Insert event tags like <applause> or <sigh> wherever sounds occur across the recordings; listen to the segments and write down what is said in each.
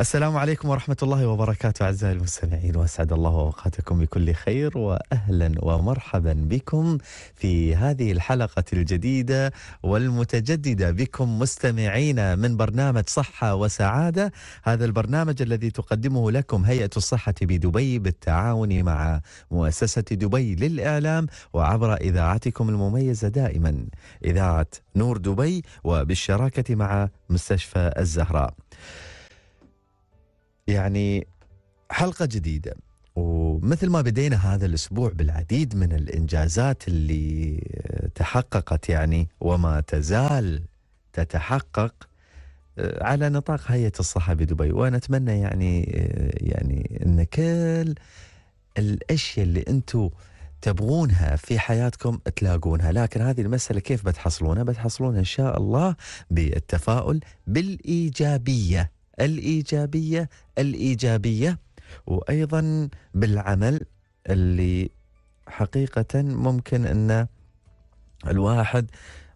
السلام عليكم ورحمة الله وبركاته أعزائي المستمعين وأسعد الله أوقاتكم بكل خير وأهلا ومرحبا بكم في هذه الحلقة الجديدة والمتجددة بكم مستمعينا من برنامج صحة وسعادة هذا البرنامج الذي تقدمه لكم هيئة الصحة بدبي بالتعاون مع مؤسسة دبي للإعلام وعبر إذاعتكم المميزة دائما إذاعة نور دبي وبالشراكة مع مستشفى الزهراء. يعني حلقه جديده ومثل ما بدينا هذا الاسبوع بالعديد من الانجازات اللي تحققت يعني وما تزال تتحقق آه، على نطاق هيئه الصحه بدبي وانا اتمنى يعني آه، يعني ان كل الاشياء اللي انتم تبغونها في حياتكم تلاقونها لكن هذه المسألة كيف بتحصلونها بتحصلونها إن شاء الله بالتفاؤل بالإيجابية الايجابيه الايجابيه وايضا بالعمل اللي حقيقه ممكن ان الواحد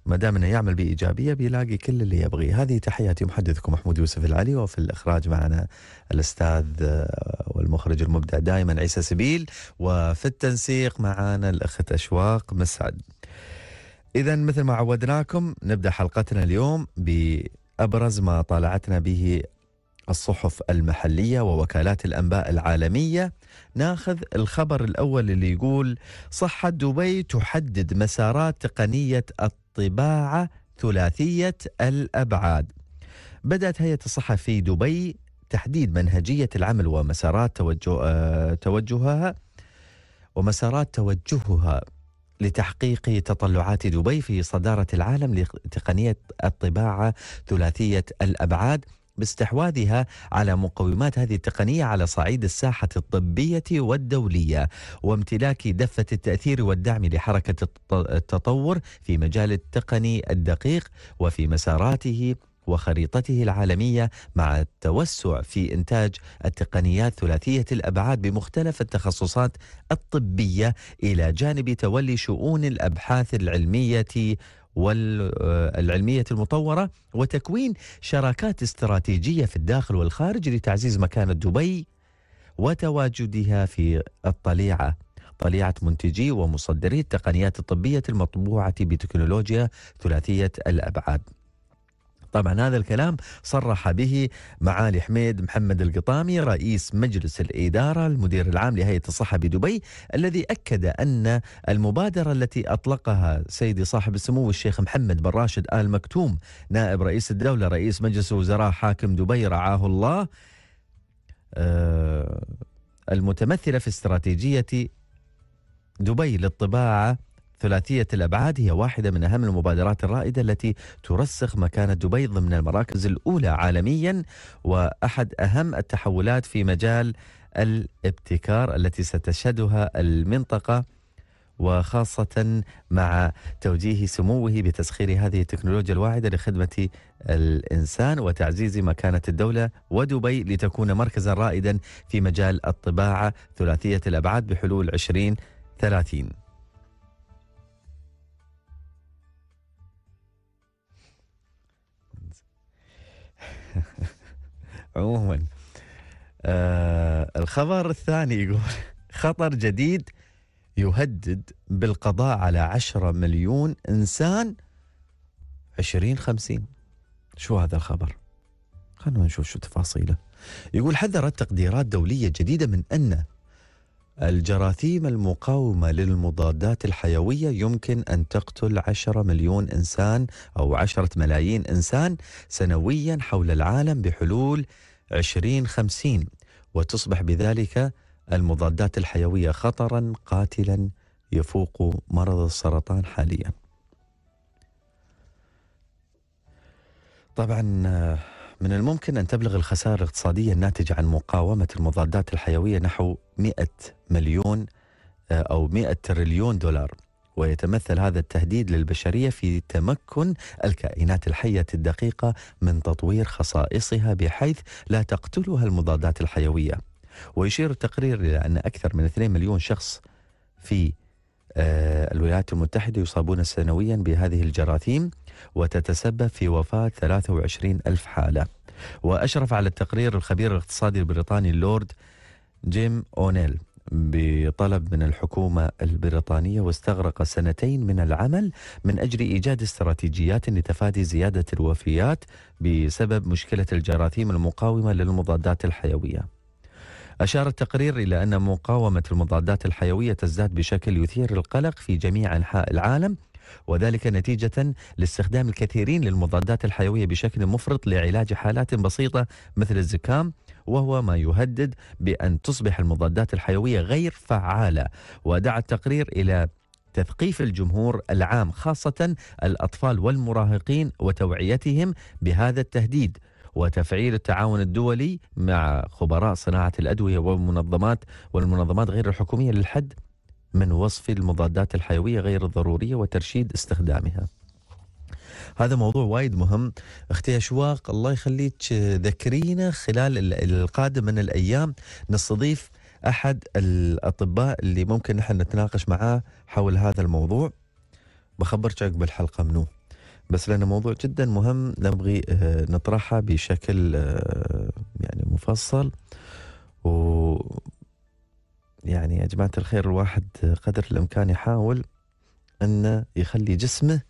ما دام انه يعمل بايجابيه بيلاقي كل اللي يبغيه، هذه تحياتي محدثكم محمود يوسف العلي وفي الاخراج معنا الاستاذ والمخرج المبدع دائما عيسى سبيل وفي التنسيق معنا الاخت اشواق مسعد. اذا مثل ما عودناكم نبدا حلقتنا اليوم بابرز ما طالعتنا به الصحف المحلية ووكالات الأنباء العالمية ناخذ الخبر الأول اللي يقول صحة دبي تحدد مسارات تقنية الطباعة ثلاثية الأبعاد بدأت هيئة الصحة في دبي تحديد منهجية العمل ومسارات توجه آه، توجهها ومسارات توجهها لتحقيق تطلعات دبي في صدارة العالم لتقنية الطباعة ثلاثية الأبعاد باستحواذها على مقومات هذه التقنية على صعيد الساحة الطبية والدولية وامتلاك دفة التأثير والدعم لحركة التطور في مجال التقني الدقيق وفي مساراته وخريطته العالمية مع التوسع في إنتاج التقنيات ثلاثية الأبعاد بمختلف التخصصات الطبية إلى جانب تولي شؤون الأبحاث العلمية والعلمية المطورة وتكوين شراكات استراتيجية في الداخل والخارج لتعزيز مكانة دبي وتواجدها في الطليعة طليعة منتجي ومصدري التقنيات الطبية المطبوعة بتكنولوجيا ثلاثية الأبعاد طبعا هذا الكلام صرح به معالي حميد محمد القطامي رئيس مجلس الإدارة المدير العام لهيئة الصحة بدبي الذي أكد أن المبادرة التي أطلقها سيدي صاحب السمو الشيخ محمد بن راشد آل مكتوم نائب رئيس الدولة رئيس مجلس الوزراء حاكم دبي رعاه الله آه، المتمثلة في استراتيجية دبي للطباعة ثلاثية الأبعاد هي واحدة من أهم المبادرات الرائدة التي ترسخ مكانة دبي ضمن المراكز الأولى عالميا وأحد أهم التحولات في مجال الابتكار التي ستشهدها المنطقة وخاصة مع توجيه سموه بتسخير هذه التكنولوجيا الواعدة لخدمة الإنسان وتعزيز مكانة الدولة ودبي لتكون مركزا رائدا في مجال الطباعة ثلاثية الأبعاد بحلول 2030 <laughs> عموما آه الخبر الثاني يقول <laughs> خطر جديد يهدد بالقضاء على 10 مليون إنسان 2050 شو هذا الخبر؟ خلونا نشوف شو تفاصيله يقول حذرت تقديرات دولية جديدة من أن الجراثيم المقاومة للمضادات الحيوية يمكن أن تقتل 10 مليون إنسان أو 10 ملايين إنسان سنويا حول العالم بحلول 2050 وتصبح بذلك المضادات الحيوية خطرا قاتلا يفوق مرض السرطان حاليا طبعا من الممكن أن تبلغ الخسائر الاقتصادية الناتجة عن مقاومة المضادات الحيوية نحو 100 مليون آه، أو 100 تريليون دولار ويتمثل هذا التهديد للبشرية في تمكن الكائنات الحية الدقيقة من تطوير خصائصها بحيث لا تقتلها المضادات الحيوية ويشير التقرير إلى أن أكثر من 2 مليون شخص في آه، الولايات المتحدة يصابون سنويا بهذه الجراثيم وتتسبب في وفاة 23 ألف حالة وأشرف على التقرير الخبير الاقتصادي البريطاني اللورد جيم أونيل بطلب من الحكومة البريطانية واستغرق سنتين من العمل من أجل إيجاد استراتيجيات لتفادي زيادة الوفيات بسبب مشكلة الجراثيم المقاومة للمضادات الحيوية أشار التقرير إلى أن مقاومة المضادات الحيوية تزداد بشكل يثير القلق في جميع أنحاء العالم وذلك نتيجة لاستخدام الكثيرين للمضادات الحيوية بشكل مفرط لعلاج حالات بسيطة مثل الزكام وهو ما يهدد بأن تصبح المضادات الحيوية غير فعالة ودعا التقرير إلى تثقيف الجمهور العام خاصة الأطفال والمراهقين وتوعيتهم بهذا التهديد وتفعيل التعاون الدولي مع خبراء صناعة الأدوية والمنظمات والمنظمات غير الحكومية للحد من وصف المضادات الحيوية غير الضرورية وترشيد استخدامها هذا موضوع وايد مهم اختي اشواق الله يخليك ذكرينا خلال القادم من الايام نستضيف احد الاطباء اللي ممكن نحن نتناقش معاه حول هذا الموضوع بخبرك بالحلقه الحلقه منو بس لأنه موضوع جدا مهم نبغي آه، نطرحه بشكل آه، يعني مفصل و يعني يا جماعة الخير الواحد قدر الإمكان يحاول أنه يخلي جسمه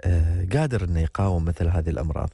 آه، قادر أنه يقاوم مثل هذه الأمراض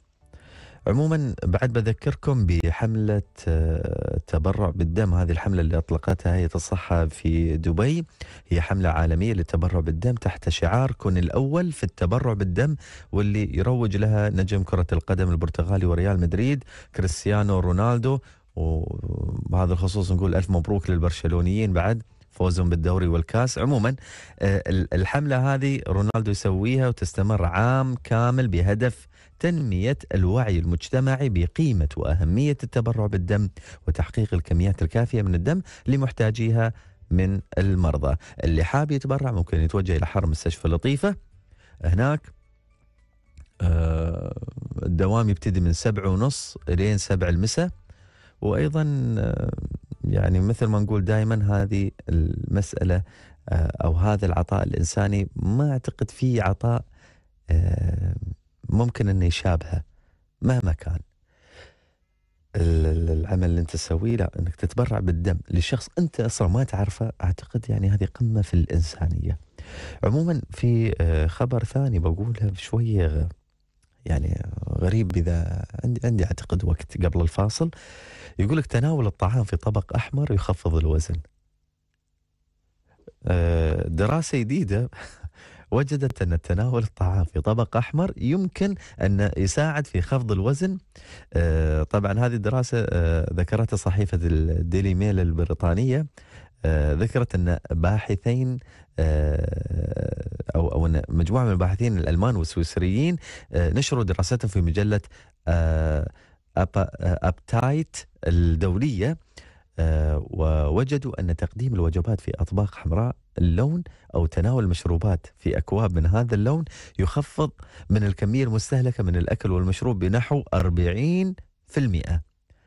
عموما بعد بذكركم بحملة التبرع آه، بالدم هذه الحملة اللي أطلقتها هيئة الصحة في دبي هي حملة عالمية للتبرع بالدم تحت شعار كن الأول في التبرع بالدم واللي يروج لها نجم كرة القدم البرتغالي وريال مدريد كريستيانو رونالدو وبهذا الخصوص نقول ألف مبروك للبرشلونيين بعد فوزهم بالدوري والكاس عموما آه، الحملة هذه رونالدو يسويها وتستمر عام كامل بهدف تنمية الوعي المجتمعي بقيمة وأهمية التبرع بالدم وتحقيق الكميات الكافية من الدم لمحتاجيها من المرضى اللي حاب يتبرع ممكن يتوجه إلى حرم مستشفى لطيفة هناك آه، الدوام يبتدي من سبع ونص لين سبع المساء وأيضا آه، يعني مثل ما نقول دائما هذه المسألة آه، أو هذا العطاء الإنساني ما أعتقد فيه عطاء ممكن انه يشابهه مهما كان العمل اللي انت تسويه لا انك تتبرع بالدم لشخص انت اصلا ما تعرفه اعتقد يعني هذه قمه في الانسانيه. عموما في آه، خبر ثاني بقولها شويه يعني غريب اذا عندي عندي اعتقد وقت قبل الفاصل يقول لك تناول الطعام في طبق احمر يخفض الوزن. آه، دراسه جديده وجدت أن تناول الطعام في طبق أحمر يمكن أن يساعد في خفض الوزن آه، طبعا هذه الدراسة آه، ذكرتها صحيفة الديلي ميل البريطانية آه، ذكرت أن باحثين أو أو أن مجموعة من الباحثين الألمان والسويسريين نشروا دراستهم في مجلة أبتايت الدولية آه، ووجدوا أن تقديم الوجبات في أطباق حمراء اللون أو تناول المشروبات في أكواب من هذا اللون يخفض من الكمية المستهلكة من الأكل والمشروب بنحو 40%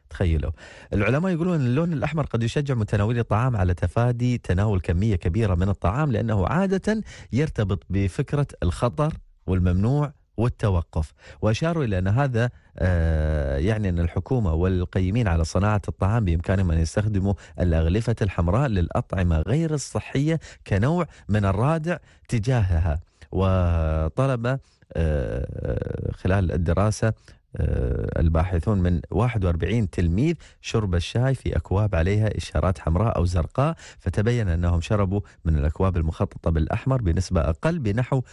تخيلوا العلماء يقولون أن اللون الأحمر قد يشجع متناولي الطعام على تفادي تناول كمية كبيرة من الطعام لأنه عادة يرتبط بفكرة الخطر والممنوع والتوقف وأشاروا إلى أن هذا آه، يعني أن الحكومة والقيمين على صناعة الطعام بإمكانهم أن يستخدموا الأغلفة الحمراء للأطعمة غير الصحية كنوع من الرادع تجاهها وطلب آه، خلال الدراسة آه، الباحثون من 41 تلميذ شرب الشاي في أكواب عليها إشارات حمراء أو زرقاء فتبين أنهم شربوا من الأكواب المخططة بالأحمر بنسبة أقل بنحو 44%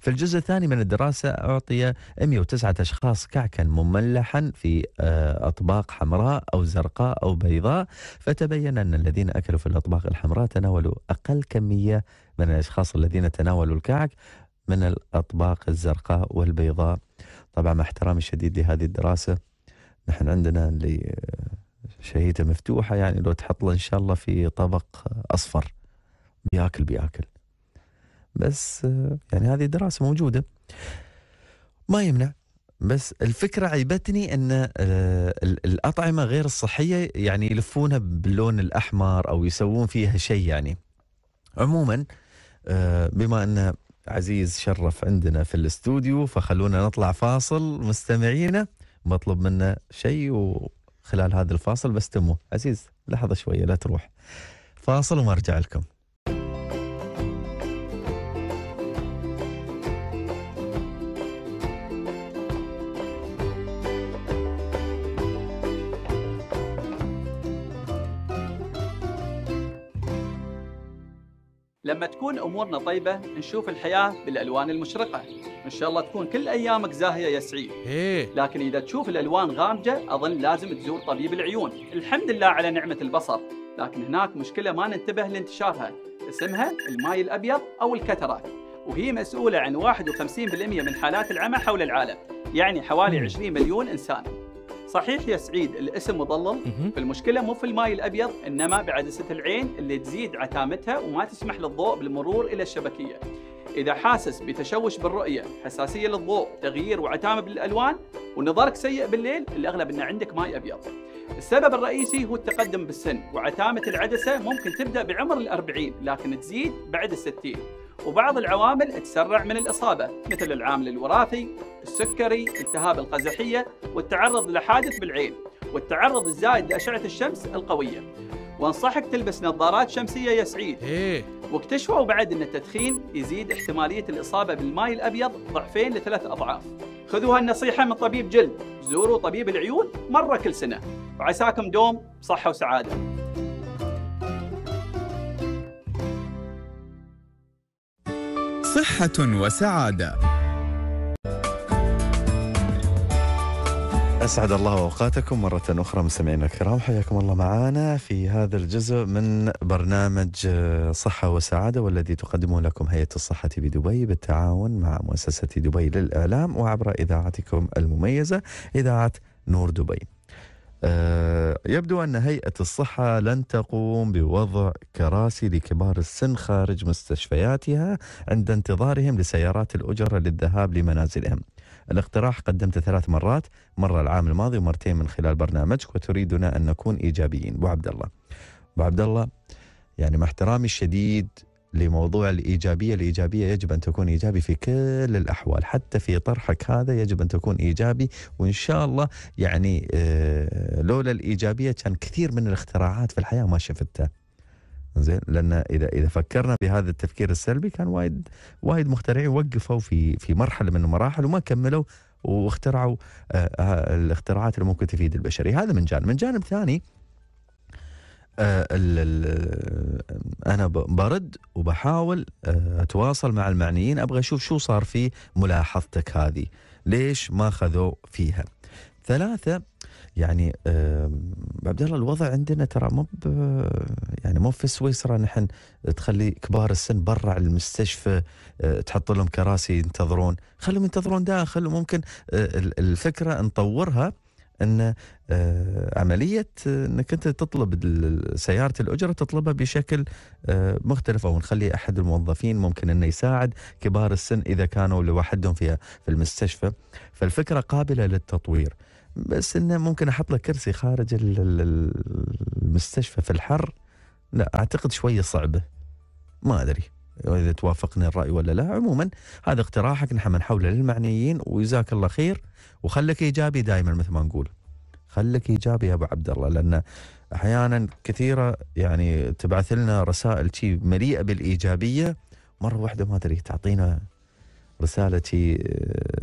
في الجزء الثاني من الدراسة أعطي 109 أشخاص كعكا مملحا في آه، أطباق حمراء أو زرقاء أو بيضاء فتبين أن الذين أكلوا في الأطباق الحمراء تناولوا أقل كمية من الأشخاص الذين تناولوا الكعك من الأطباق الزرقاء والبيضاء طبعا مع احترامي الشديد لهذه الدراسة نحن عندنا اللي آه، شهيته مفتوحة يعني لو تحط له إن شاء الله في طبق أصفر بياكل بياكل بس آه، يعني هذه الدراسة موجودة ما يمنع بس الفكرة عيبتني أن آه، الأطعمة غير الصحية يعني يلفونها باللون الأحمر أو يسوون فيها شيء يعني عموما بما أن عزيز شرف عندنا في الاستوديو فخلونا نطلع فاصل مستمعينا مطلب منا شيء وخلال هذا الفاصل بستمه عزيز لحظة شوية لا تروح فاصل وما ارجع لكم لما تكون امورنا طيبه نشوف الحياه بالالوان المشرقه ان شاء الله تكون كل ايامك زاهيه يا سعيد إيه. لكن اذا تشوف الالوان غامجه اظن لازم تزور طبيب العيون الحمد لله على نعمه البصر لكن هناك مشكله ما ننتبه لانتشارها اسمها الماي الابيض او الكترة وهي مسؤوله عن 51% من حالات العمى حول العالم يعني حوالي 20 مليون انسان صحيح يا سعيد الاسم مضلل فالمشكله مو في الماي الابيض انما بعدسه العين اللي تزيد عتامتها وما تسمح للضوء بالمرور الى الشبكيه إذا حاسس بتشوش بالرؤية، حساسية للضوء، تغيير وعتامة بالألوان، ونظرك سيء بالليل، الأغلب أن عندك ماي أبيض. السبب الرئيسي هو التقدم بالسن، وعتامة العدسة ممكن تبدأ بعمر الأربعين لكن تزيد بعد الستين. وبعض العوامل تسرع من الإصابة مثل العامل الوراثي، السكري، التهاب القزحية والتعرض لحادث بالعين والتعرض الزائد لأشعة الشمس القوية وانصحك تلبس نظارات شمسية يا سعيد إيه؟ واكتشفوا بعد أن التدخين يزيد احتمالية الإصابة بالماء الأبيض ضعفين لثلاث أضعاف خذوا هالنصيحة من طبيب جلد زوروا طبيب العيون مرة كل سنة وعساكم دوم صحة وسعادة صحة وسعادة أسعد الله أوقاتكم مرة أخرى مستمعينا الكرام حياكم الله معنا في هذا الجزء من برنامج آه، صحة وسعادة والذي تقدمه لكم هيئة الصحة بدبي بالتعاون مع مؤسسة دبي للإعلام وعبر إذاعتكم المميزة إذاعة نور دبي آه، يبدو أن هيئة الصحة لن تقوم بوضع كراسي لكبار السن خارج مستشفياتها عند انتظارهم لسيارات الأجرة للذهاب لمنازلهم الاقتراح قدمته ثلاث مرات مرة العام الماضي ومرتين من خلال برنامجك وتريدنا أن نكون إيجابيين أبو عبد الله أبو عبد الله يعني مع احترامي الشديد لموضوع الإيجابية الإيجابية يجب أن تكون إيجابي في كل الأحوال حتى في طرحك هذا يجب أن تكون إيجابي وإن شاء الله يعني آه، لولا الإيجابية كان كثير من الاختراعات في الحياة ما شفتها زين لان اذا اذا فكرنا بهذا التفكير السلبي كان وايد وايد مخترعين وقفوا في في مرحله من المراحل وما كملوا واخترعوا آه، آه، الاختراعات اللي ممكن تفيد البشريه هذا من جانب من جانب ثاني آه، آه، انا برد وبحاول آه، اتواصل مع المعنيين ابغى اشوف شو صار في ملاحظتك هذه ليش ما خذوا فيها ثلاثه يعني عبد الله الوضع عندنا ترى مو يعني مو في سويسرا نحن تخلي كبار السن برا على المستشفى تحط لهم كراسي ينتظرون خلهم ينتظرون داخل وممكن الفكره نطورها ان آه، عمليه آه، انك انت تطلب سياره الاجره تطلبها بشكل آه، مختلف او نخلي احد الموظفين ممكن انه يساعد كبار السن اذا كانوا لوحدهم فيها في المستشفى فالفكره قابله للتطوير بس انه ممكن احط له كرسي خارج المستشفى في الحر لا اعتقد شويه صعبه ما ادري اذا توافقني الراي ولا لا عموما هذا اقتراحك نحن نحوله للمعنيين وجزاك الله خير وخلك ايجابي دائما مثل ما نقول خلك ايجابي يا ابو عبد الله لان احيانا كثيره يعني تبعث لنا رسائل شي مليئه بالايجابيه مره واحده ما ادري تعطينا رساله شي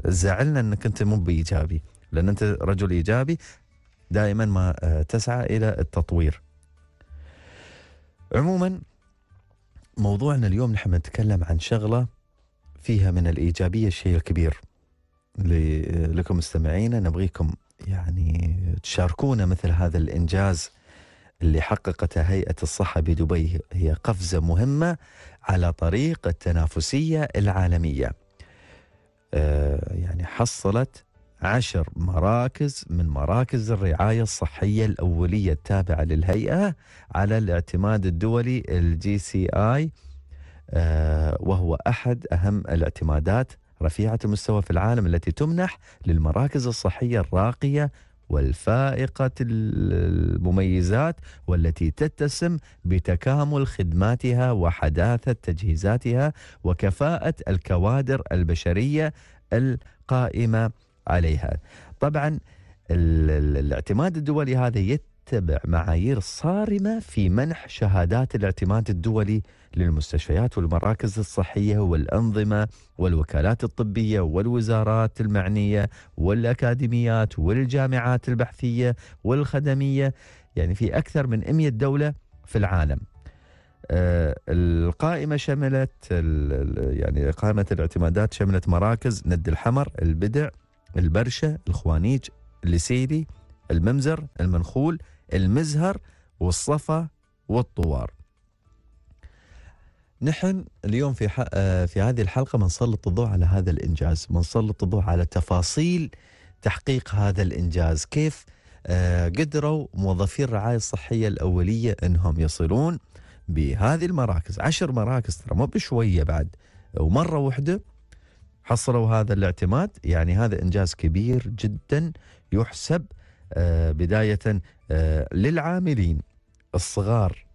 تزعلنا آه، انك انت مو بايجابي لان انت رجل ايجابي دائما ما آه، تسعى الى التطوير عموما موضوعنا اليوم نحن نتكلم عن شغلة فيها من الإيجابية الشيء الكبير لكم مستمعينا نبغيكم يعني تشاركونا مثل هذا الإنجاز اللي حققته هيئة الصحة بدبي هي قفزة مهمة على طريق التنافسية العالمية آه، يعني حصلت عشر مراكز من مراكز الرعاية الصحية الأولية التابعة للهيئة على الاعتماد الدولي الجي سي آي آه، وهو أحد أهم الاعتمادات رفيعة المستوى في العالم التي تمنح للمراكز الصحية الراقية والفائقة المميزات والتي تتسم بتكامل خدماتها وحداثة تجهيزاتها وكفاءة الكوادر البشرية القائمة عليها طبعا الاعتماد الدولي هذا يتبع معايير صارمه في منح شهادات الاعتماد الدولي للمستشفيات والمراكز الصحيه والانظمه والوكالات الطبيه والوزارات المعنيه والاكاديميات والجامعات البحثيه والخدميه يعني في اكثر من 100 دوله في العالم. آه، القائمة شملت يعني قائمة الاعتمادات شملت مراكز ند الحمر البدع البرشة الخوانيج اللسيدي الممزر المنخول المزهر والصفا والطوار نحن اليوم في آه، في هذه الحلقة بنسلط الضوء على هذا الإنجاز بنسلط الضوء على تفاصيل تحقيق هذا الإنجاز كيف آه، قدروا موظفي الرعاية الصحية الأولية أنهم يصلون بهذه المراكز عشر مراكز ترى مو بشوية بعد ومرة واحدة حصلوا هذا الاعتماد يعني هذا إنجاز كبير جدا يحسب آه، بداية آه، للعاملين الصغار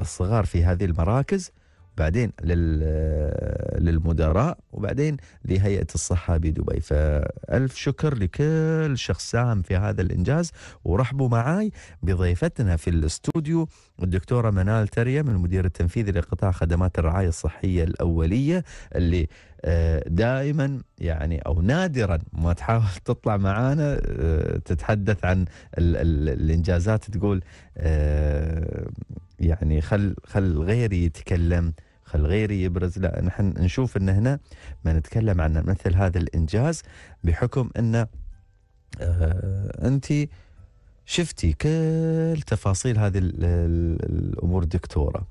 الصغار في هذه المراكز بعدين آه، للمدراء وبعدين لهيئة الصحة بدبي فألف شكر لكل شخص ساهم في هذا الإنجاز ورحبوا معاي بضيفتنا في الاستوديو الدكتورة منال تريم المدير التنفيذي لقطاع خدمات الرعاية الصحية الأولية اللي آه، دائما يعني او نادرا ما تحاول <laughs> تطلع معانا آه، تتحدث عن الانجازات تقول آه، يعني خل خل غيري يتكلم خل غيري يبرز لا نحن نشوف ان هنا ما نتكلم عن مثل هذا الانجاز بحكم ان انت شفتي كل تفاصيل هذه الامور دكتوره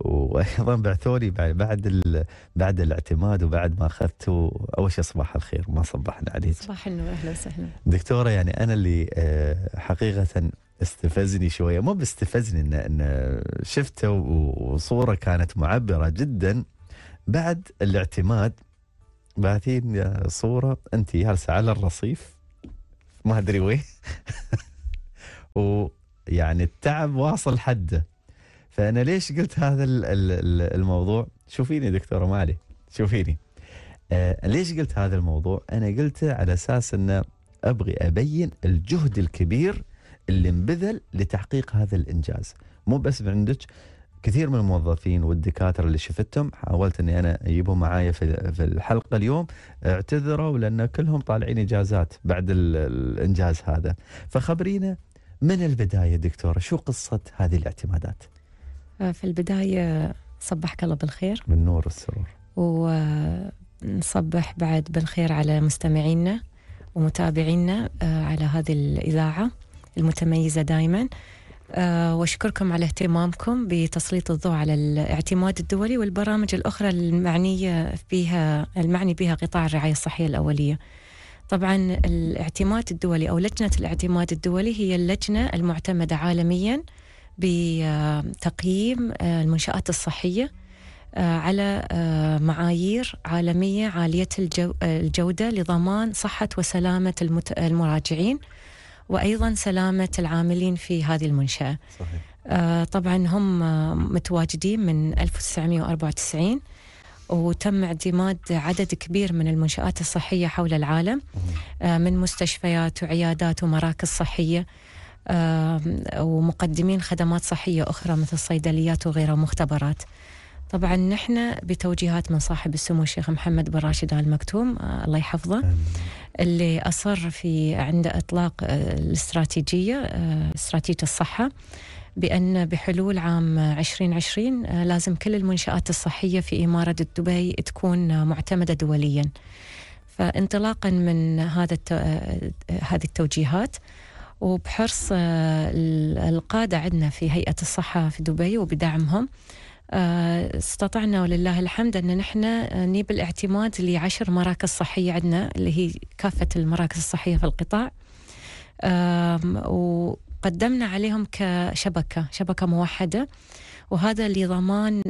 وايضا بعثوا لي بعد بعد الاعتماد وبعد ما اخذته اول شيء صباح الخير ما صبحنا عليك صباح النور اهلا وسهلا دكتوره يعني انا اللي آه، حقيقه استفزني شويه مو باستفزني ان ان شفته وصوره كانت معبره جدا بعد الاعتماد باعثين صوره انت جالسه على الرصيف ما ادري وين <laughs> ويعني التعب واصل حده فانا ليش قلت هذا الموضوع شوفيني دكتوره مالي شوفيني آه ليش قلت هذا الموضوع انا قلته على اساس انه ابغي ابين الجهد الكبير اللي انبذل لتحقيق هذا الانجاز مو بس عندك كثير من الموظفين والدكاتره اللي شفتهم حاولت اني انا اجيبهم معايا في الحلقه اليوم اعتذروا لان كلهم طالعين اجازات بعد الانجاز هذا فخبرينا من البدايه دكتوره شو قصه هذه الاعتمادات؟ في البداية صبحك الله بالخير بالنور والسرور ونصبح بعد بالخير على مستمعينا ومتابعينا آه، على هذه الإذاعة المتميزة دائما آه، واشكركم على اهتمامكم بتسليط الضوء على الاعتماد الدولي والبرامج الاخرى المعنيه بها المعني بها قطاع الرعايه الصحيه الاوليه. طبعا الاعتماد الدولي او لجنه الاعتماد الدولي هي اللجنه المعتمده عالميا بتقييم آه، المنشآت الصحية آه، على آه، معايير عالمية عالية الجودة لضمان صحة وسلامة المراجعين وأيضا سلامة العاملين في هذه المنشأة صحيح. طبعا هم متواجدين من 1994 وتم اعتماد عدد كبير من المنشآت الصحية حول العالم من مستشفيات وعيادات ومراكز صحية ومقدمين خدمات صحية أخرى مثل الصيدليات وغيرها ومختبرات طبعا نحن بتوجيهات من صاحب السمو الشيخ محمد بن راشد آل مكتوم آه، الله يحفظه اللي أصر في عند إطلاق آه، الاستراتيجية آه، استراتيجية الصحة بأن بحلول عام 2020 لازم كل المنشآت الصحية في إمارة دبي تكون معتمدة دوليا فانطلاقا من هذا هذه التوجيهات وبحرص آه، القادة عندنا في هيئة الصحة في دبي وبدعمهم آه، استطعنا ولله الحمد أن نحن آه، نجيب الاعتماد لعشر مراكز صحية عندنا اللي هي كافة المراكز الصحية في القطاع وقدمنا عليهم كشبكة شبكة موحدة وهذا لضمان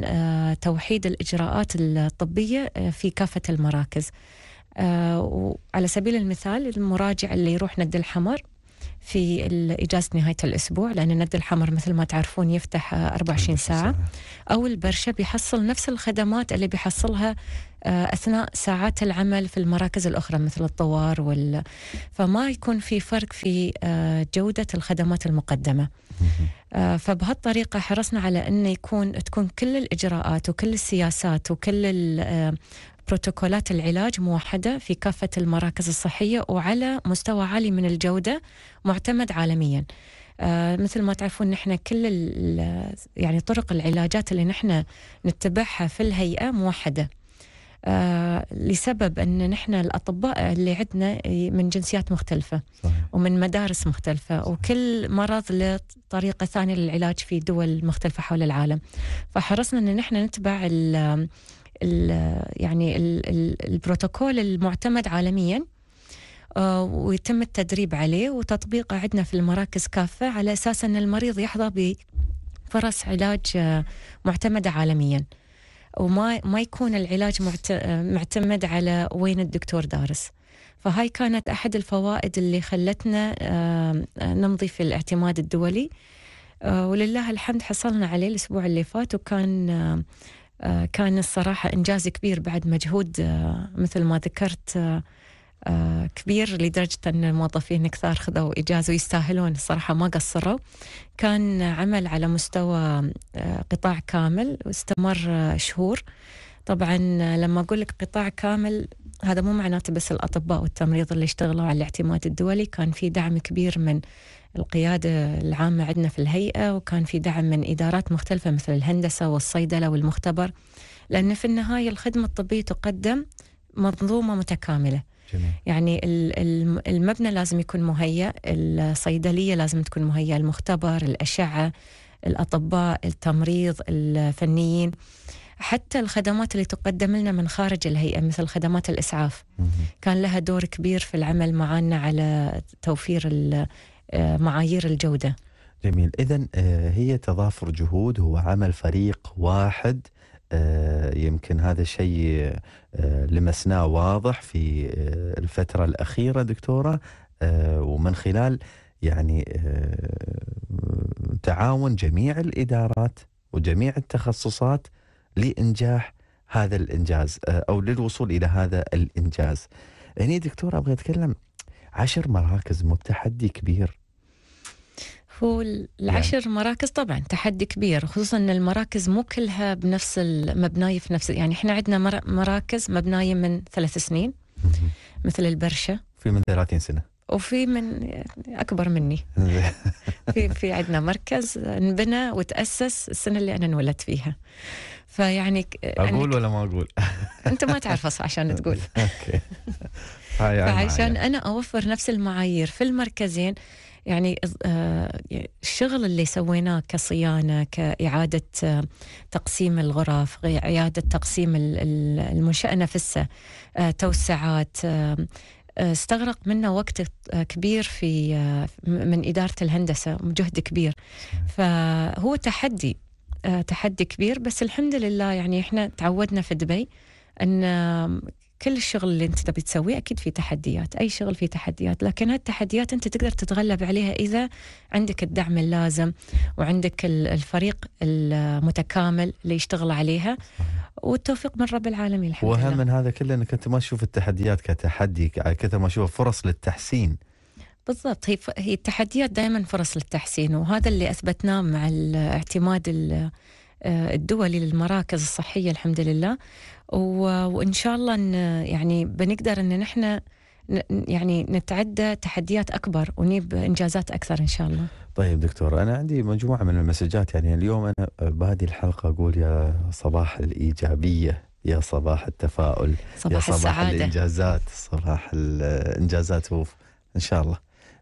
توحيد الإجراءات الطبية في كافة المراكز وعلى سبيل المثال المراجع اللي يروح ند الحمر في إجازة نهاية الأسبوع لأن النرد الحمر مثل ما تعرفون يفتح 24 آه، ساعة أو البرشة بيحصل نفس الخدمات اللي بيحصلها آه، أثناء ساعات العمل في المراكز الأخرى مثل الطوار وال... فما يكون في فرق في آه، جودة الخدمات المقدمة فبهالطريقة حرصنا على أن يكون تكون كل الإجراءات وكل السياسات وكل بروتوكولات العلاج موحدة في كافة المراكز الصحية وعلى مستوى عالي من الجودة معتمد عالميا آه، مثل ما تعرفون نحن كل يعني طرق العلاجات اللي نحن نتبعها في الهيئة موحدة آه لسبب ان نحن الاطباء اللي عندنا من جنسيات مختلفه صحيح. ومن مدارس مختلفه صحيح. وكل مرض له طريقه ثانيه للعلاج في دول مختلفه حول العالم فحرصنا ان نحن نتبع ال يعني البروتوكول المعتمد عالميا آه، ويتم التدريب عليه وتطبيقه عندنا في المراكز كافة على أساس أن المريض يحظى بفرص علاج آه، معتمدة عالميا وما ما يكون العلاج آه، معتمد على وين الدكتور دارس فهاي كانت أحد الفوائد اللي خلتنا نمضي في الاعتماد الدولي ولله الحمد حصلنا عليه الأسبوع اللي فات وكان آه، كان الصراحة إنجاز كبير بعد مجهود آه، مثل ما ذكرت آه، كبير لدرجة أن الموظفين كثار خذوا إجازة ويستاهلون الصراحة ما قصروا كان عمل على مستوى قطاع كامل واستمر شهور طبعا لما أقول لك قطاع كامل هذا مو معناته بس الأطباء والتمريض اللي اشتغلوا على الاعتماد الدولي كان في دعم كبير من القيادة العامة عندنا في الهيئة وكان في دعم من إدارات مختلفة مثل الهندسة والصيدلة والمختبر لأن في النهاية الخدمة الطبية تقدم منظومة متكاملة جميل. يعني المبنى لازم يكون مهيأ الصيدلية لازم تكون مهيئة المختبر الأشعة الأطباء التمريض الفنيين حتى الخدمات اللي تقدم لنا من خارج الهيئة مثل خدمات الإسعاف كان لها دور كبير في العمل معنا على توفير آه، معايير الجوده. جميل، اذا آه، هي تضافر جهود هو عمل فريق واحد آه، يمكن هذا الشيء لمسناه واضح في الفتره الاخيره دكتوره ومن خلال يعني تعاون جميع الادارات وجميع التخصصات لانجاح هذا الانجاز او للوصول الى هذا الانجاز. هني دكتورة ابغى اتكلم عشر مراكز مو تحدي كبير هو العشر يعني. مراكز طبعا تحدي كبير خصوصا ان المراكز مو كلها بنفس المبنايه في نفس يعني احنا عندنا مراكز مبنايه من ثلاث سنين مثل البرشه في من 30 سنه وفي من اكبر مني <laughs> في في عندنا مركز انبنى وتاسس السنه اللي انا انولدت فيها فيعني اقول ولا ما اقول؟ <laughs> انت ما تعرف اصلا عشان تقول <laughs> اوكي <laughs> فعشان انا اوفر نفس المعايير في المركزين يعني آه، الشغل اللي سويناه كصيانة كإعادة آه، تقسيم الغرف إعادة تقسيم المنشأة نفسها آه، توسعات استغرق منا وقت كبير في من إدارة الهندسة جهد كبير فهو تحدي آه، تحدي كبير بس الحمد لله يعني احنا تعودنا في دبي ان كل الشغل اللي انت تبي تسويه اكيد في تحديات، اي شغل فيه تحديات، لكن هالتحديات انت تقدر تتغلب عليها اذا عندك الدعم اللازم وعندك الفريق المتكامل اللي يشتغل عليها والتوفيق من رب العالمين الحمد وأهم لله. من هذا كله انك انت ما تشوف التحديات كتحدي كثر ما تشوف فرص للتحسين. بالضبط هي هي التحديات دائما فرص للتحسين وهذا اللي اثبتناه مع الاعتماد الدولي آه، للمراكز الصحيه الحمد لله وان شاء الله إن يعني بنقدر ان نحن يعني نتعدى تحديات اكبر ونجيب انجازات اكثر ان شاء الله. طيب دكتور انا عندي مجموعه من المسجات يعني اليوم انا بادي الحلقه اقول يا صباح الايجابيه يا صباح التفاؤل صباح يا صباح السعادة. الانجازات صباح الانجازات وف. ان شاء الله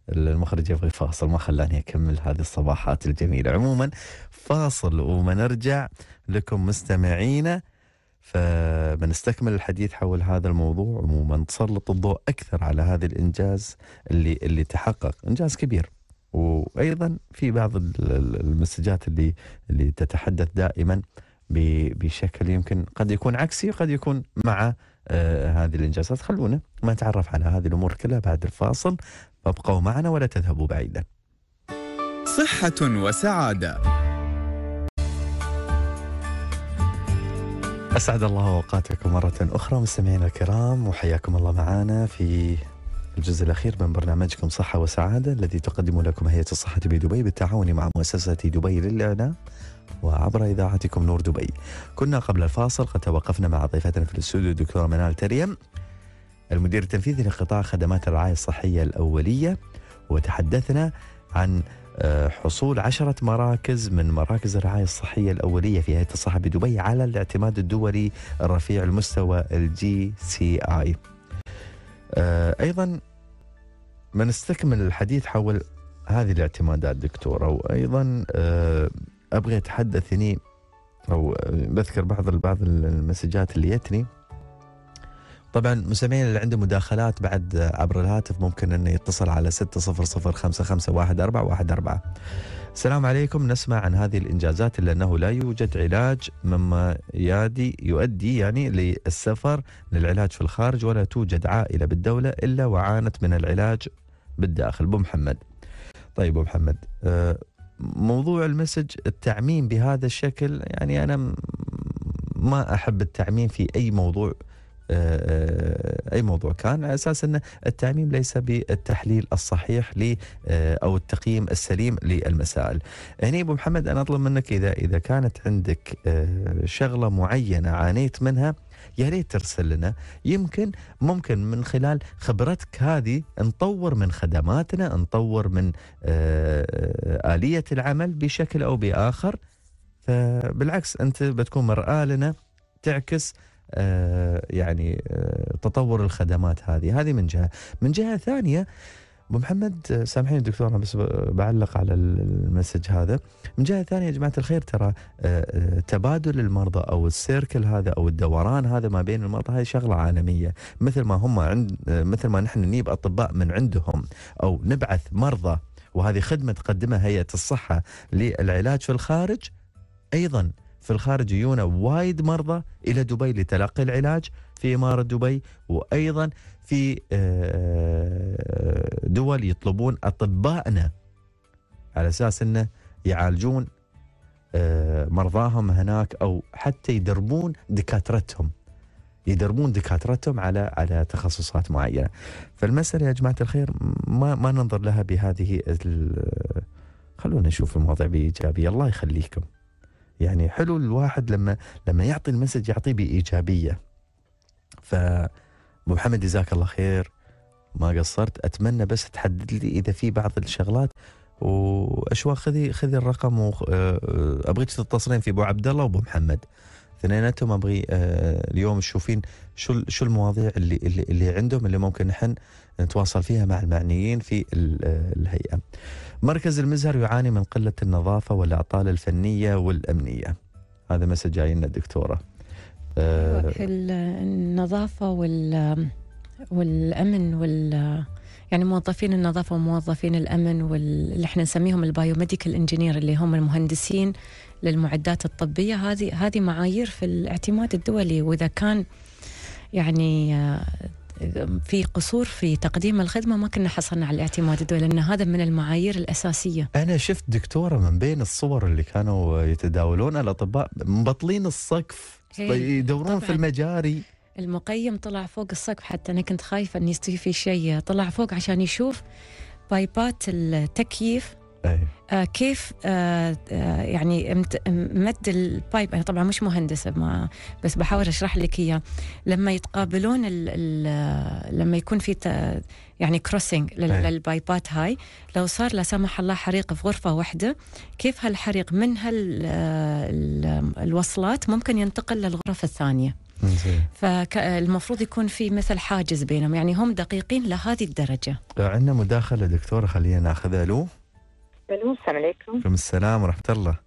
المخرج يبغى فاصل ما خلاني اكمل هذه الصباحات الجميله عموما فاصل وما نرجع لكم مستمعينا فبنستكمل الحديث حول هذا الموضوع عموما تسلط الضوء اكثر على هذا الانجاز اللي اللي تحقق انجاز كبير وايضا في بعض المسجات اللي اللي تتحدث دائما بشكل يمكن قد يكون عكسي وقد يكون مع آه، هذه الإنجازات خلونا ما نتعرف على هذه الأمور كلها بعد الفاصل فابقوا معنا ولا تذهبوا بعيدا صحة وسعادة أسعد الله أوقاتكم مرة أخرى مستمعينا الكرام وحياكم الله معنا في الجزء الأخير من برنامجكم صحة وسعادة الذي تقدم لكم هيئة الصحة بدبي بالتعاون مع مؤسسة دبي للإعلام وعبر إذاعتكم نور دبي كنا قبل الفاصل قد توقفنا مع ضيفتنا في الاستوديو الدكتورة منال تريم المدير التنفيذي لقطاع خدمات الرعاية الصحية الأولية وتحدثنا عن آه، حصول عشرة مراكز من مراكز الرعاية الصحية الأولية في هيئة الصحة بدبي على الاعتماد الدولي الرفيع المستوى الجي سي آي آه، أيضا بنستكمل الحديث حول هذه الاعتمادات دكتورة وأيضا آه، ابغى اتحدث هني او بذكر بعض بعض المسجات اللي جتني طبعا مستمعينا اللي عنده مداخلات بعد عبر الهاتف ممكن انه يتصل على 6005511414 السلام عليكم نسمع عن هذه الانجازات الا انه لا يوجد علاج مما يادي يؤدي يعني للسفر للعلاج في الخارج ولا توجد عائله بالدوله الا وعانت من العلاج بالداخل ابو محمد طيب ابو محمد أه موضوع المسج التعميم بهذا الشكل يعني انا ما احب التعميم في اي موضوع آه، آه، اي موضوع كان على اساس ان التعميم ليس بالتحليل الصحيح ل آه، او التقييم السليم للمسائل. هني ابو محمد انا اطلب منك اذا اذا كانت عندك شغله معينه عانيت منها يا ريت ترسل لنا يمكن ممكن من خلال خبرتك هذه نطور من خدماتنا نطور من آه، آلية العمل بشكل أو بآخر فبالعكس أنت بتكون مرآة لنا تعكس آه، يعني آه، تطور الخدمات هذه هذه من جهة من جهة ثانية ابو محمد سامحيني دكتور انا بس بعلق على المسج هذا من جهه ثانيه يا جماعه الخير ترى آه، آه، تبادل المرضى او السيركل هذا او الدوران هذا ما بين المرضى هذه شغله عالميه مثل ما هم عند آه، مثل ما نحن نجيب اطباء من عندهم او نبعث مرضى وهذه خدمه تقدمها هيئه الصحه للعلاج في الخارج ايضا في الخارج يجونا وايد مرضى الى دبي لتلقي العلاج في اماره دبي وايضا في آه، دول يطلبون اطبائنا على اساس انه يعالجون آه، مرضاهم هناك او حتى يدربون دكاترتهم يدربون دكاترتهم على على تخصصات معينه. فالمساله يا جماعه الخير ما ما ننظر لها بهذه خلونا نشوف المواضيع بايجابيه الله يخليكم. يعني حلو الواحد لما لما يعطي المسج يعطيه بايجابيه. ف ابو محمد جزاك الله خير ما قصرت اتمنى بس تحدد لي اذا في بعض الشغلات واشوا خذي خذي الرقم وابغيك آه، آه، تتصلين في ابو عبد الله وابو محمد اثنيناتهم ابغي آه، اليوم تشوفين شو شو المواضيع اللي اللي, اللي عندهم اللي ممكن نحن نتواصل فيها مع المعنيين في الهيئه. مركز المزهر يعاني من قله النظافه والاعطال الفنيه والامنيه. هذا مسج جاي لنا الدكتوره. آه، النظافة وال والأمن وال يعني موظفين النظافة وموظفين الأمن واللي احنا نسميهم البايوميديكال انجينير اللي هم المهندسين للمعدات الطبية هذه هذه معايير في الاعتماد الدولي وإذا كان يعني آه، في قصور في تقديم الخدمة ما كنا حصلنا على الاعتماد الدولي لأن هذا من المعايير الأساسية أنا شفت دكتورة من بين الصور اللي كانوا يتداولون الأطباء مبطلين السقف إيه، طيب، يدورون في المجاري المقيم طلع فوق السقف حتى انا كنت خايفه ان يصير في شيء طلع فوق عشان يشوف بايبات التكييف أيه. كيف آه، آه، يعني مد البايب انا طبعا مش مهندسه ما بس بحاول اشرح لك اياه لما يتقابلون ال الـ لما يكون في يعني كروسنج أيوة. للبايبات هاي لو صار لا سمح الله حريق في غرفه واحده كيف هالحريق من هال الوصلات ممكن ينتقل للغرف الثانيه فالمفروض يكون في مثل حاجز بينهم يعني هم دقيقين لهذه الدرجه عندنا مداخله دكتوره خلينا ناخذها له الو السلام عليكم وعليكم السلام ورحمة الله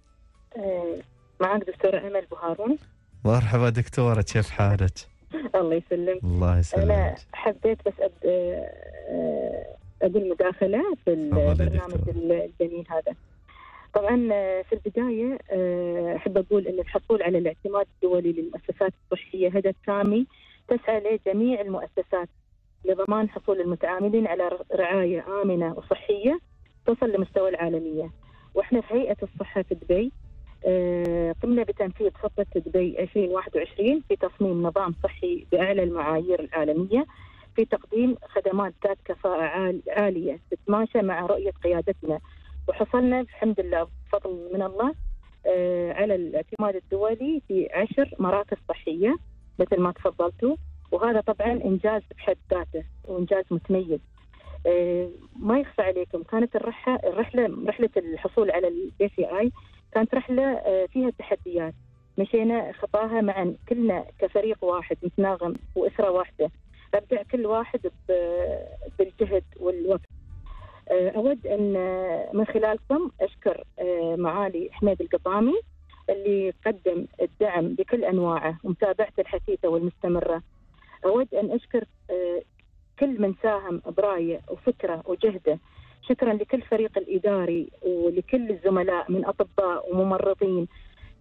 آه، معك دكتورة أمل بهارون مرحبا دكتورة كيف حالك؟ <laughs> الله يسلمك الله يسلمك أنا حبيت بس أب... آه، آه، أقول مداخلة في البرنامج الجميل هذا طبعا في البداية أحب أقول أن الحصول على الاعتماد الدولي للمؤسسات الصحية هدف سامي تسعى لجميع المؤسسات لضمان حصول المتعاملين على رعاية آمنة وصحية تصل لمستوى العالمية وإحنا في هيئة الصحة في دبي آه، قمنا بتنفيذ خطة دبي 2021 في تصميم نظام صحي بأعلى المعايير العالمية في تقديم خدمات ذات كفاءة عالية تتماشى مع رؤية قيادتنا وحصلنا الحمد لله بفضل من الله آه، على الاعتماد الدولي في عشر مراكز صحية مثل ما تفضلتوا وهذا طبعا إنجاز بحد ذاته وإنجاز متميز آه، ما يخفى عليكم كانت الرحله الرحله رحله الحصول على الاي سي اي كانت رحله آه، فيها تحديات مشينا خطاها معا كلنا كفريق واحد متناغم واسره واحده ابدع كل واحد بالجهد والوقت آه، اود ان من خلالكم اشكر معالي حميد القطامي اللي قدم الدعم بكل انواعه ومتابعته الحثيثه والمستمره اود ان اشكر كل من ساهم برأيه وفكره وجهده شكرا لكل فريق الإداري ولكل الزملاء من أطباء وممرضين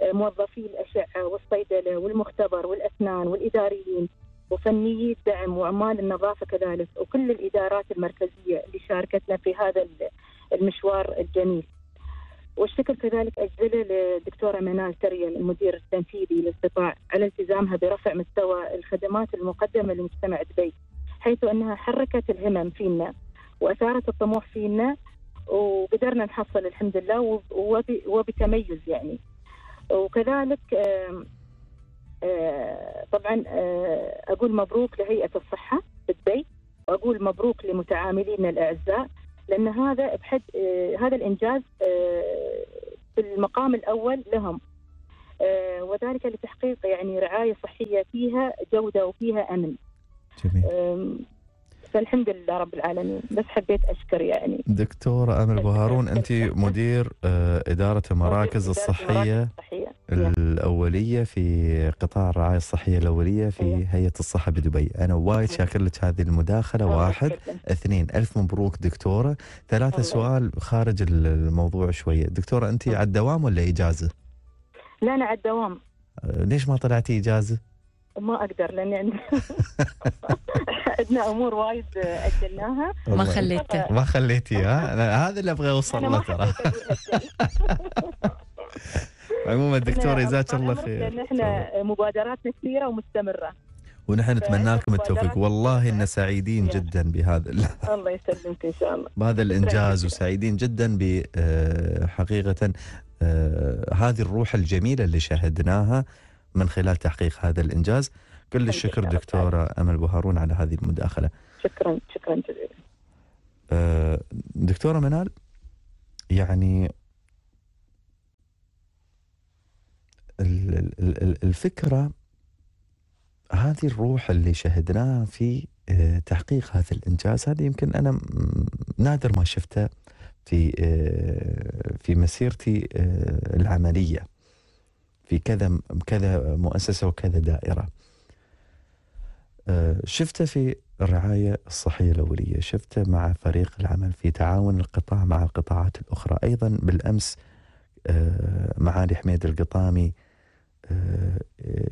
آه، موظفي الأشعة والصيدلة والمختبر والأسنان والإداريين وفنيي الدعم وعمال النظافة كذلك وكل الإدارات المركزية اللي شاركتنا في هذا المشوار الجميل والشكر كذلك أجزله للدكتورة منال تريل المدير التنفيذي للقطاع على التزامها برفع مستوى الخدمات المقدمة لمجتمع دبي حيث أنها حركت الهمم فينا وأثارت الطموح فينا وقدرنا نحصل الحمد لله وبتميز يعني وكذلك آه، طبعا آه، أقول مبروك لهيئة الصحة بدبي وأقول مبروك لمتعاملينا الأعزاء لأن هذا بحد آه، هذا الإنجاز في المقام الأول لهم وذلك لتحقيق يعني رعاية صحية فيها جودة وفيها أمن جميل. فالحمد لله رب العالمين بس حبيت اشكر يعني دكتورة امل بهارون هارون انت آه، مدير اداره المراكز الصحيه نعم. الاوليه في قطاع الرعايه الصحيه الاوليه في أيوه. هيئه الصحه بدبي انا وايد شاكر لك هذه المداخله واحد اثنين الف مبروك دكتوره ثلاثه سؤال خارج الموضوع شويه دكتوره انت على الدوام ولا اجازه لا انا على الدوام آه، ليش ما طلعتي اجازه ما اقدر لان <laughs> عندنا امور وايد اجلناها ما خليته ما خليتيها هذا اللي ابغى اوصل له ترى <laughs> عموما دكتور جزاك الله خير لان احنا مبادراتنا كثيره ومستمره ونحن نتمنى لكم التوفيق والله ان سعيدين جدا بهذا <laughs> الله يسلمك ان شاء الله بهذا الانجاز وسعيدين جدا بحقيقه آه، آه، هذه الروح الجميله اللي شهدناها من خلال تحقيق هذا الإنجاز كل الشكر دكتورة أمل بهارون على هذه المداخلة شكرا شكرا جزيلا آه دكتورة منال يعني الفكرة هذه الروح اللي شهدناها في آه، تحقيق هذا الإنجاز هذه يمكن أنا نادر ما شفته في آه، في مسيرتي آه، العمليه في كذا كذا مؤسسه وكذا دائره آه، شفته في الرعاية الصحية الأولية شفته مع فريق العمل في تعاون القطاع مع القطاعات الأخرى أيضا بالأمس آه، معالي حميد القطامي آه،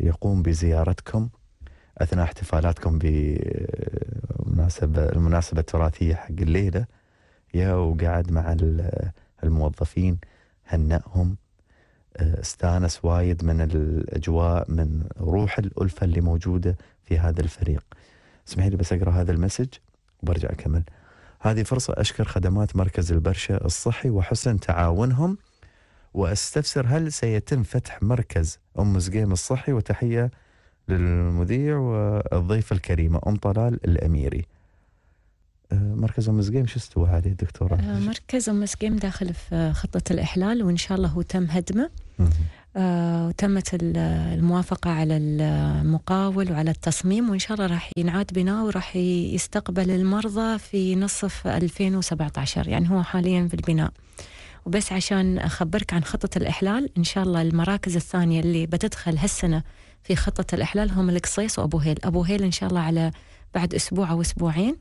يقوم بزيارتكم أثناء احتفالاتكم بمناسبة المناسبة التراثية حق الليلة يا وقعد مع الموظفين هنأهم استانس وايد من الاجواء من روح الالفه اللي موجوده في هذا الفريق. اسمحي لي بس اقرا هذا المسج وبرجع اكمل. هذه فرصه اشكر خدمات مركز البرشا الصحي وحسن تعاونهم واستفسر هل سيتم فتح مركز ام زقيم الصحي وتحيه للمذيع والضيفه الكريمه ام طلال الاميري. آه، مركز سقيم شو استوى عليه دكتورة؟ آه، مركز سقيم داخل في خطة الإحلال وإن شاء الله هو تم هدمه آه، وتمت الموافقة على المقاول وعلى التصميم وإن شاء الله راح ينعاد بناء وراح يستقبل المرضى في نصف 2017 يعني هو حاليا في البناء وبس عشان أخبرك عن خطة الإحلال إن شاء الله المراكز الثانية اللي بتدخل هالسنة في خطة الإحلال هم القصيص وأبو هيل أبو هيل إن شاء الله على بعد أسبوع أو أسبوعين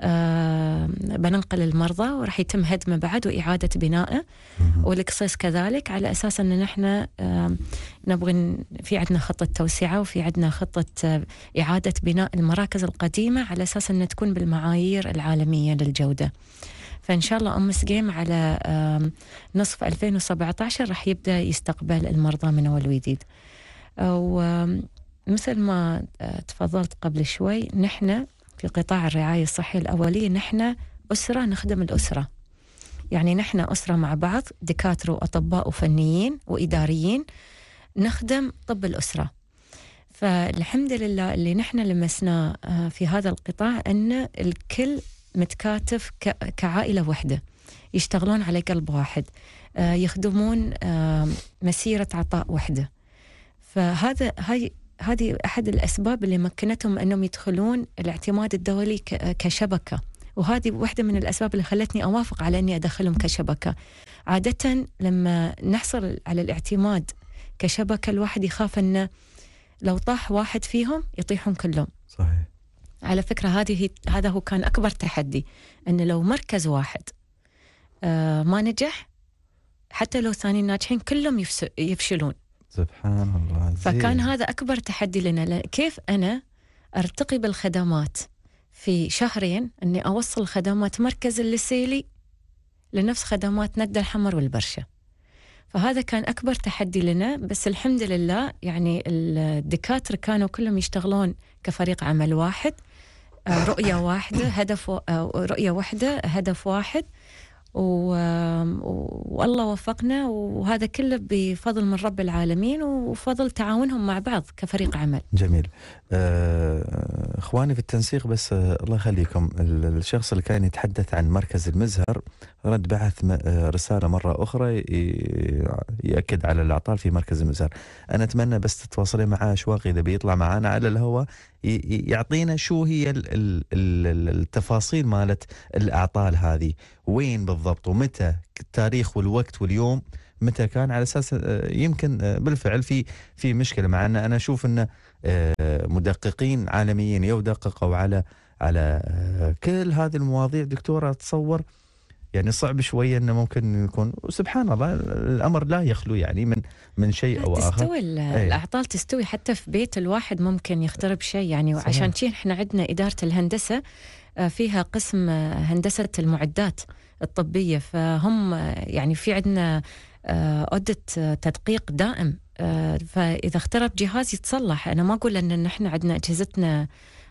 آه، بننقل المرضى وراح يتم هدمه بعد وإعادة بنائه والقصيص كذلك على أساس أن نحن آه، نبغي في عندنا خطة توسعة وفي عندنا خطة آه، إعادة بناء المراكز القديمة على أساس أن تكون بالمعايير العالمية للجودة فإن شاء الله أمس جيم على نصف 2017 راح يبدأ يستقبل المرضى من أول وجديد ومثل ما تفضلت قبل شوي نحن في قطاع الرعاية الصحية الأولية نحن أسرة نخدم الأسرة يعني نحن أسرة مع بعض دكاترة وأطباء وفنيين وإداريين نخدم طب الأسرة فالحمد لله اللي نحن لمسناه آه، في هذا القطاع أن الكل متكاتف كعائلة واحدة يشتغلون على قلب واحد آه، يخدمون مسيرة عطاء واحدة فهذا هاي هذه أحد الأسباب اللي مكنتهم أنهم يدخلون الاعتماد الدولي كشبكة وهذه واحدة من الأسباب اللي خلتني أوافق على أني أدخلهم كشبكة عادة لما نحصل على الاعتماد كشبكة الواحد يخاف أنه لو طاح واحد فيهم يطيحون كلهم صحيح على فكرة هذه هذا هو كان أكبر تحدي أنه لو مركز واحد آه، ما نجح حتى لو ثاني ناجحين كلهم يفشلون سبحان الله زي. فكان هذا أكبر تحدي لنا كيف أنا أرتقي بالخدمات في شهرين أني أوصل خدمات مركز اللسيلي لنفس خدمات ندى الحمر والبرشة فهذا كان أكبر تحدي لنا بس الحمد لله يعني الدكاترة كانوا كلهم يشتغلون كفريق عمل واحد آه، رؤية واحدة هدف آه، رؤية واحدة هدف واحد و... والله وفقنا وهذا كله بفضل من رب العالمين وفضل تعاونهم مع بعض كفريق عمل. جميل. آه، اخواني في التنسيق بس آه، الله يخليكم الشخص اللي كان يتحدث عن مركز المزهر رد بعث آه، رساله مره اخرى ياكد على الاعطال في مركز المزهر. انا اتمنى بس تتواصلي معاه اشواقي اذا بيطلع معانا على الهواء يعطينا شو هي التفاصيل مالت الاعطال هذه وين بالضبط ومتى التاريخ والوقت واليوم متى كان على اساس آه، يمكن آه، بالفعل في في مشكله مع ان انا اشوف ان آه، مدققين عالميين يدققوا على على كل هذه المواضيع دكتوره اتصور يعني صعب شويه انه ممكن يكون وسبحان الله الامر لا يخلو يعني من من شيء او تستوي اخر تستوي إيه. الاعطال تستوي حتى في بيت الواحد ممكن يخترب شيء يعني وعشان كذا احنا عندنا اداره الهندسه آه، فيها قسم آه، هندسه المعدات الطبيه فهم آه، يعني في عندنا اودت تدقيق دائم فاذا اخترب جهاز يتصلح انا ما اقول ان احنا عندنا اجهزتنا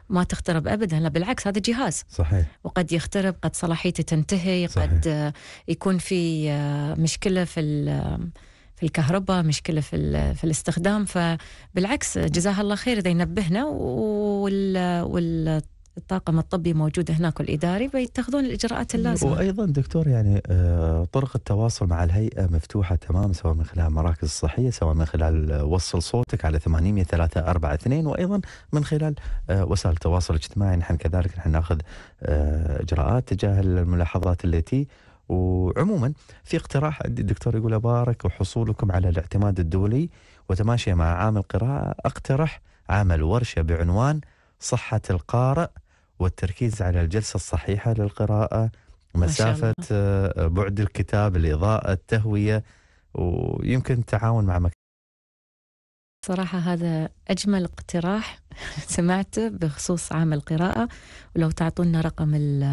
ما تخترب ابدا لا بالعكس هذا جهاز صحيح وقد يخترب قد صلاحيته تنتهي صحيح. قد يكون في آه، مشكله في آه، في الكهرباء مشكله في في الاستخدام فبالعكس جزاها الله خير اذا ينبهنا وال الطاقم الطبي موجود هناك والاداري بيتخذون الاجراءات اللازمه. وايضا دكتور يعني آه، طرق التواصل مع الهيئه مفتوحه تمام سواء من خلال المراكز الصحيه سواء من خلال آه، وصل صوتك على 800 3 4 2 وايضا من خلال آه، وسائل التواصل الاجتماعي نحن كذلك نحن ناخذ اجراءات تجاه الملاحظات التي وعموما في اقتراح الدكتور يقول ابارك وحصولكم على الاعتماد الدولي وتماشي مع عام القراءه اقترح عمل ورشه بعنوان صحه القارئ والتركيز على الجلسة الصحيحة للقراءة مسافة آه، بعد الكتاب الإضاءة التهوية ويمكن التعاون مع مكتب صراحة هذا أجمل اقتراح <laughs> سمعته بخصوص عام القراءة ولو تعطونا رقم ال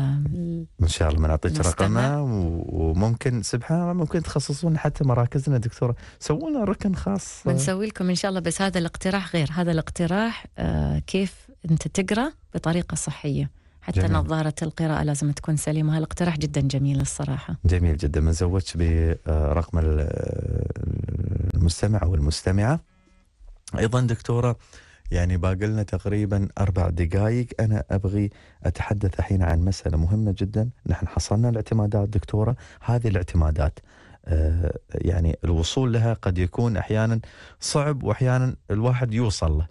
إن شاء الله بنعطيك رقمه وممكن سبحان الله ممكن تخصصون حتى مراكزنا دكتورة سووا لنا ركن خاص بنسوي لكم إن شاء الله بس هذا الاقتراح غير هذا الاقتراح آه، كيف أنت تقرأ بطريقة صحية حتى جميل. نظارة القراءة لازم تكون سليمة هالاقتراح جدا جميل الصراحة جميل جدا ما زودش برقم المستمع أو المستمعة أيضا دكتورة يعني باقلنا تقريبا أربع دقائق أنا أبغي أتحدث الحين عن مسألة مهمة جدا نحن حصلنا الاعتمادات دكتورة هذه الاعتمادات آه، يعني الوصول لها قد يكون أحيانا صعب وأحيانا الواحد يوصل له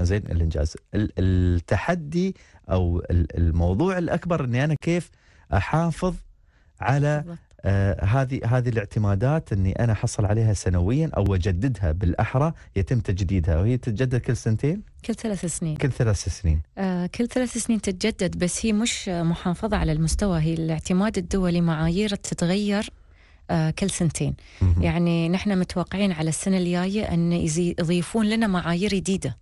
زين الانجاز التحدي او الموضوع الاكبر اني انا كيف احافظ على آه هذه هذه الاعتمادات اني انا احصل عليها سنويا او اجددها بالاحرى يتم تجديدها وهي تتجدد كل سنتين؟ كل ثلاث سنين كل ثلاث سنين آه كل ثلاث سنين تتجدد بس هي مش محافظه على المستوى هي الاعتماد الدولي معايير تتغير آه كل سنتين يعني نحن متوقعين على السنه الجايه ان يضيفون لنا معايير جديده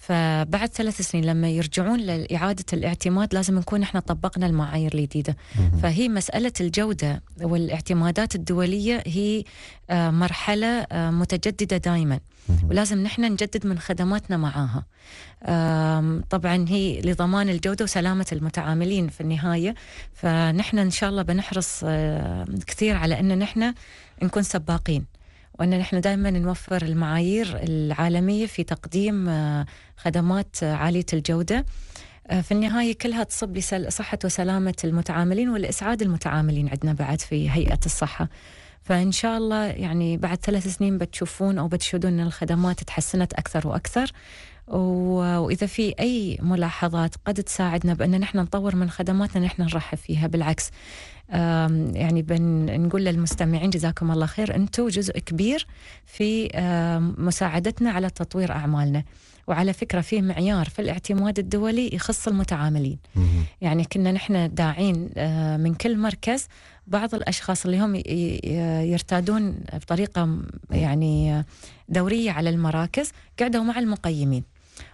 فبعد ثلاث سنين لما يرجعون لإعادة الاعتماد لازم نكون احنا طبقنا المعايير الجديدة فهي مسألة الجودة والاعتمادات الدولية هي آه، مرحلة آه، متجددة دائما ولازم نحن نجدد من خدماتنا معاها طبعا هي لضمان الجودة وسلامة المتعاملين في النهاية فنحن إن شاء الله بنحرص آه، كثير على أن نحن نكون سباقين وأن نحن دائما نوفر المعايير العالمية في تقديم آه، خدمات آه، عالية الجودة آه، في النهاية كلها تصب لصحة وسلامة المتعاملين والإسعاد المتعاملين عندنا بعد في هيئة الصحة فإن شاء الله يعني بعد ثلاث سنين بتشوفون أو بتشهدون أن الخدمات تحسنت أكثر وأكثر وإذا في أي ملاحظات قد تساعدنا بأن نحن نطور من خدماتنا نحن نرحب فيها بالعكس يعني بنقول للمستمعين جزاكم الله خير أنتم جزء كبير في مساعدتنا على تطوير أعمالنا وعلى فكرة في معيار في الاعتماد الدولي يخص المتعاملين يعني كنا نحن داعين آه، من كل مركز بعض الأشخاص اللي هم يرتادون بطريقة يعني آه، دورية على المراكز قعدوا مع المقيمين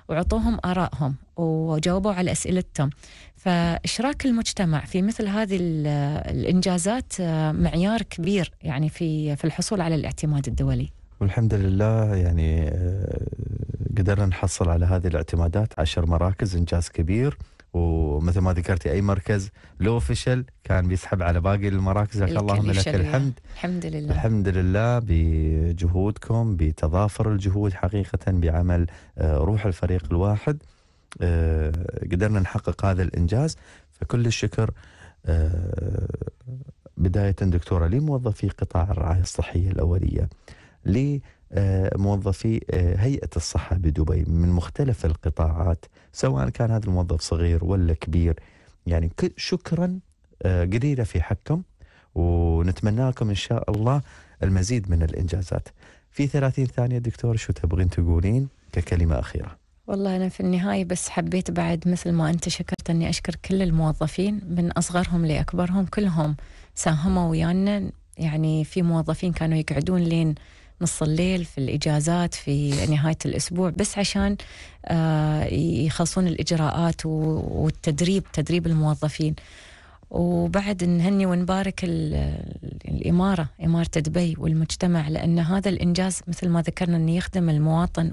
وعطوهم آرائهم وجاوبوا على أسئلتهم فإشراك المجتمع في مثل هذه الإنجازات آه، معيار كبير يعني في في الحصول على الاعتماد الدولي والحمد لله يعني آه، قدرنا نحصل على هذه الاعتمادات عشر مراكز إنجاز كبير ومثل ما ذكرتي اي مركز لو فشل كان بيسحب على باقي المراكز لك اللهم لك الحمد الحمد لله الحمد لله بجهودكم بتضافر الجهود حقيقه بعمل آه، روح الفريق الواحد آه، قدرنا نحقق هذا الانجاز فكل الشكر آه، بدايه دكتوره لموظفي قطاع الرعايه الصحيه الاوليه لموظفي هيئه الصحه بدبي من مختلف القطاعات سواء كان هذا الموظف صغير ولا كبير يعني شكرا آه، قليله في حقكم ونتمنى لكم ان شاء الله المزيد من الانجازات. في 30 ثانيه دكتور شو تبغين تقولين ككلمه اخيره؟ والله أنا في النهاية بس حبيت بعد مثل ما أنت شكرت أني أشكر كل الموظفين من أصغرهم لأكبرهم كلهم ساهموا ويانا يعني في موظفين كانوا يقعدون لين نص الليل في الإجازات في نهاية الأسبوع بس عشان آه، يخلصون الإجراءات والتدريب تدريب الموظفين وبعد نهني ونبارك الإمارة إمارة دبي والمجتمع لأن هذا الإنجاز مثل ما ذكرنا أنه يخدم المواطن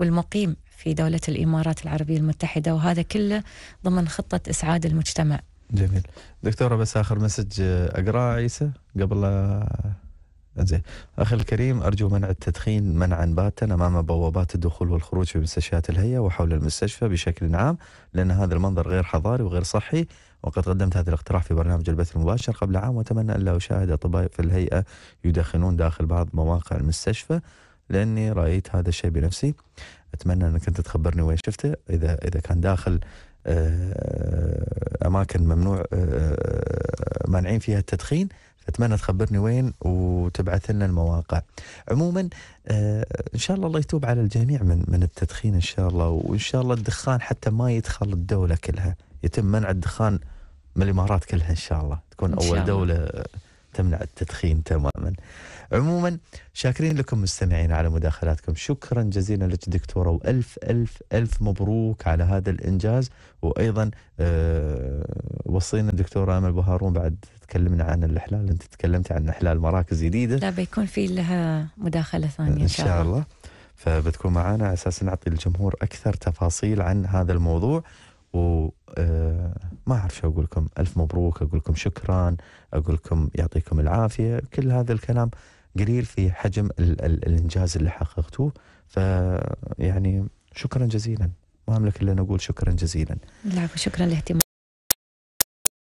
والمقيم في دولة الإمارات العربية المتحدة وهذا كله ضمن خطة إسعاد المجتمع جميل دكتورة بس آخر مسج أقرأ عيسى قبل زين أخي الكريم أرجو منع التدخين منعا باتا أمام بوابات الدخول والخروج في مستشفيات الهيئة وحول المستشفى بشكل عام لأن هذا المنظر غير حضاري وغير صحي وقد قدمت هذا الاقتراح في برنامج البث المباشر قبل عام وأتمنى ألا أشاهد أطباء في الهيئة يدخنون داخل بعض مواقع المستشفى لأني رأيت هذا الشيء بنفسي أتمنى أنك أنت تخبرني وين شفته إذا إذا كان داخل آه، أماكن ممنوع آه، آه، مانعين فيها التدخين اتمنى تخبرني وين وتبعث لنا المواقع عموما آه، ان شاء الله الله يتوب على الجميع من من التدخين ان شاء الله وان شاء الله الدخان حتى ما يدخل الدوله كلها يتم منع الدخان من الامارات كلها ان شاء الله تكون إن شاء اول الله. دوله تمنع التدخين تماما عموما شاكرين لكم مستمعين على مداخلاتكم شكرا جزيلا لك دكتورة وألف ألف ألف مبروك على هذا الإنجاز وأيضا آه، وصينا الدكتورة أمل بهارون بعد تكلمنا عن الإحلال أنت تكلمت عن إحلال مراكز جديدة لا بيكون في لها مداخلة ثانية إن شاء الله, الله. فبتكون معنا على أساس نعطي الجمهور أكثر تفاصيل عن هذا الموضوع وما آه، ما اعرف شو اقول لكم الف مبروك اقول لكم شكرا اقول لكم يعطيكم العافيه كل هذا الكلام قليل في حجم ال ال الانجاز اللي حققتوه فيعني شكرا جزيلا ما املك الا ان اقول شكرا جزيلا العفو شكرا لاهتمام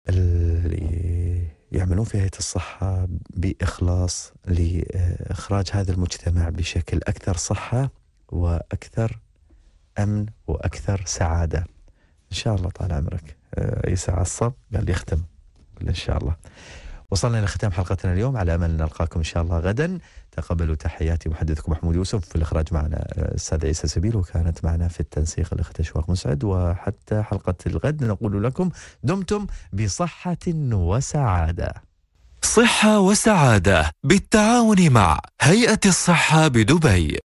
اللي يعملون في هيئه الصحه باخلاص لاخراج هذا المجتمع بشكل اكثر صحه واكثر امن واكثر سعاده ان شاء الله طال عمرك عيسى آه، عصب قال لي اختم قلنا ان شاء الله وصلنا الى ختام حلقتنا اليوم على امل نلقاكم ان شاء الله غدا تقبلوا تحياتي محدثكم محمود يوسف في الاخراج معنا آه، الاستاذ عيسى سبيل وكانت معنا في التنسيق الاخت اشواق مسعد وحتى حلقه الغد نقول لكم دمتم بصحه وسعاده. صحه وسعاده بالتعاون مع هيئه الصحه بدبي.